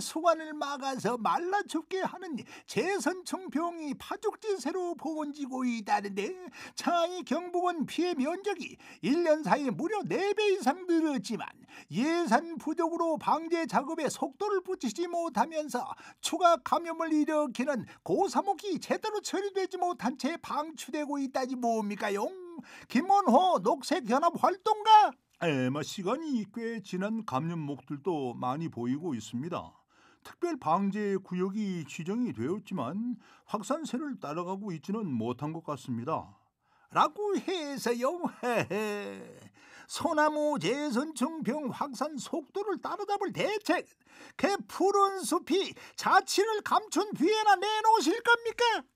수람관을 막아서 말라 죽게 하는 재선총병이 파죽지세로 보건지고 있다는데 차이 경북은 피해 면적이 1년 사이 에 무려 4배 이상 늘었지만 예산 부족으로 방제 작업에 속도를 붙이지 못하면서 추가 감염을 일으키는 고사목이 제대로 처리되지 못한 채 방출되고 있다지 뭡니까요? 김원호 녹색연합 활동가 에마 시간이 꽤 지난 감염목들도 많이 보이고 있습니다. 특별 방제 구역이 지정이 되었지만 확산세를 따라가고 있지는 못한 것 같습니다. 라고 해서요. 소나무 재선청병 확산 속도를 따라잡을 대책, 그 푸른 숲이 자취를 감춘 뒤에나 내놓으실 겁니까?